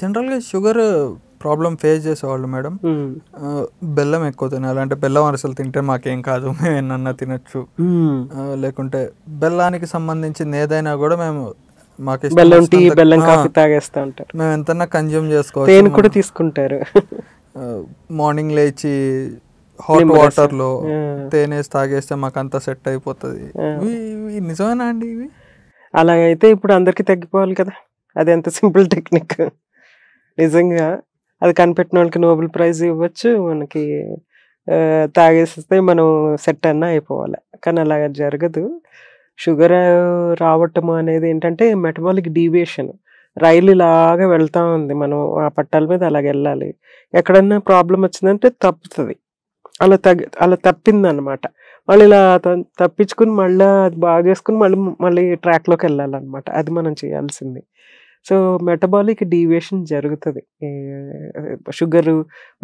జనరల్గా sugar problem face చేసేవాళ్ళు madam బెల్లం ఎక్కువ తినాలి అంటే బెల్లం అరసలు తింటే మాకేం కాదు మేము ఏమన్నా తినచ్చు లేకుంటే బెల్లానికి సంబంధించింది ఏదైనా కూడా మేము మాకు బెల్లం టీ బెల్లం కాఫీ ఉంటారు మేము ఎంతన్నా కన్జ్యూమ్ చేసుకోవచ్చు తేనె కూడా తీసుకుంటారు మార్నింగ్ లేచి హాట్ వాటర్ లో తేనె తాగేస్తే మాకు అంతా సెట్ అయిపోతుంది నిజమేనా అండి ఇవి అలాగైతే ఇప్పుడు అందరికి తగ్గిపోవాలి కదా అది ఎంత సింపుల్ టెక్నిక్ నిజంగా అది కనిపెట్టిన వాళ్ళకి నోబెల్ ప్రైజ్ ఇవ్వచ్చు మనకి తాగేసిస్తే మనం సెట్ అన్నా అయిపోవాలి కానీ అలా జరగదు షుగర్ రావటం అనేది ఏంటంటే మెటబాలిక్ డీవియేషన్ రైలు ఇలాగా వెళ్తూ ఉంది మనం ఆ పట్టాల మీద అలాగ వెళ్ళాలి ఎక్కడన్నా ప్రాబ్లం వచ్చిందంటే తప్పుతుంది అలా తగ్గ అలా తప్పిందనమాట మళ్ళీ ఇలా తప్పించుకుని మళ్ళీ అది బాగా చేసుకుని మళ్ళీ మళ్ళీ ట్రాక్లోకి వెళ్ళాలన్నమాట అది మనం చేయాల్సింది సో మెటబాలిక్ డీవియేషన్ జరుగుతుంది షుగర్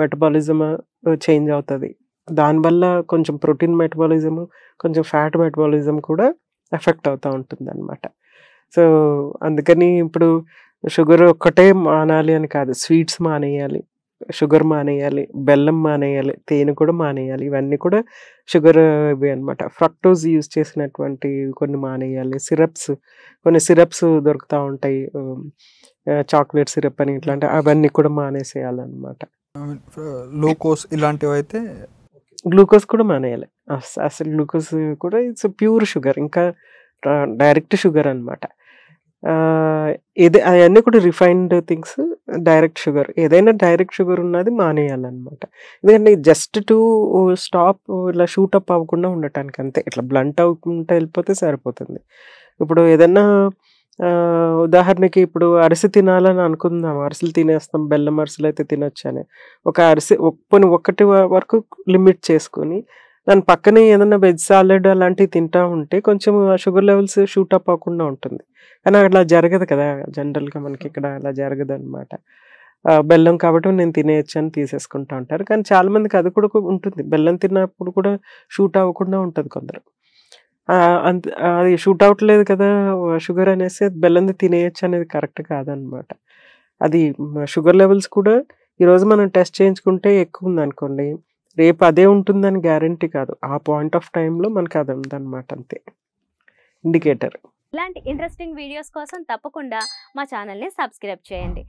మెటబాలిజం చేంజ్ అవుతుంది దానివల్ల కొంచెం ప్రోటీన్ మెటబాలిజము కొంచెం ఫ్యాట్ మెటబాలిజం కూడా ఎఫెక్ట్ అవుతూ ఉంటుంది అనమాట సో అందుకని ఇప్పుడు షుగర్ ఒక్కటే మానాలి అని కాదు స్వీట్స్ మానేయాలి షుగర్ మానేయాలి బెల్లం మానేయాలి తేనె కూడా మానేయాలి ఇవన్నీ కూడా షుగర్ ఇవి అనమాట ఫ్రక్టోజ్ యూజ్ చేసినటువంటి కొన్ని మానేయాలి సిరప్స్ కొన్ని సిరప్స్ దొరుకుతూ ఉంటాయి చాక్లెట్ సిరప్ అని ఇట్లాంటి అవన్నీ కూడా మానేసేయాలన్నమాట గ్లూకోజ్ ఇలాంటివి అయితే గ్లూకోజ్ కూడా మానేయాలి అసలు గ్లూకోజ్ కూడా ఇట్స్ ప్యూర్ షుగర్ ఇంకా డైరెక్ట్ షుగర్ అనమాట ఏదే అవన్నీ కూడా రిఫైన్డ్ థింగ్స్ డైరెక్ట్ షుగర్ ఏదైనా డైరెక్ట్ షుగర్ ఉన్నది మానేయాలన్నమాట ఎందుకంటే జస్ట్ టు స్టాప్ ఇలా షూటప్ అవ్వకుండా ఉండటానికి అంతే ఇట్లా బ్లంట్ అవ్వకుండా వెళ్ళిపోతే సరిపోతుంది ఇప్పుడు ఏదైనా ఉదాహరణకి ఇప్పుడు అరిసి తినాలని అనుకుందాం అరిసెలు తినేస్తాం బెల్లం అరిసెలు అయితే తినొచ్చు అని ఒక అరిసి పోనీ ఒకటి వరకు లిమిట్ చేసుకొని దాని పక్కనే ఏదైనా వెజ్ సాలెడ్ అలాంటివి తింటా ఉంటే కొంచెం షుగర్ లెవెల్స్ షూట్ అప్ అవ్వకుండా ఉంటుంది కానీ అట్లా జరగదు కదా జనరల్గా మనకి ఇక్కడ అలా జరగదు అనమాట బెల్లం కాబట్టి నేను తినేయచ్చు అని తీసేసుకుంటా ఉంటారు కానీ చాలామందికి అది కూడా ఉంటుంది బెల్లం తిన్నప్పుడు కూడా షూట్ అవ్వకుండా ఉంటుంది కొందరు అంత అది షూట్ అవ్వట్లేదు కదా షుగర్ అనేసి బెల్లం తినేయచ్చు అనేది కరెక్ట్ కాదనమాట అది షుగర్ లెవెల్స్ కూడా ఈరోజు మనం టెస్ట్ చేయించుకుంటే ఎక్కువ ఉందనుకోండి రేపు అదే ఉంటుందని గ్యారంటీ కాదు ఆ పాయింట్ ఆఫ్ టైంలో మనకు అది ఉందన్నమాట అంతే ఇండికేటర్ ఇలాంటి ఇంట్రెస్టింగ్ వీడియోస్ కోసం తప్పకుండా మా ఛానల్ని సబ్స్క్రైబ్ చేయండి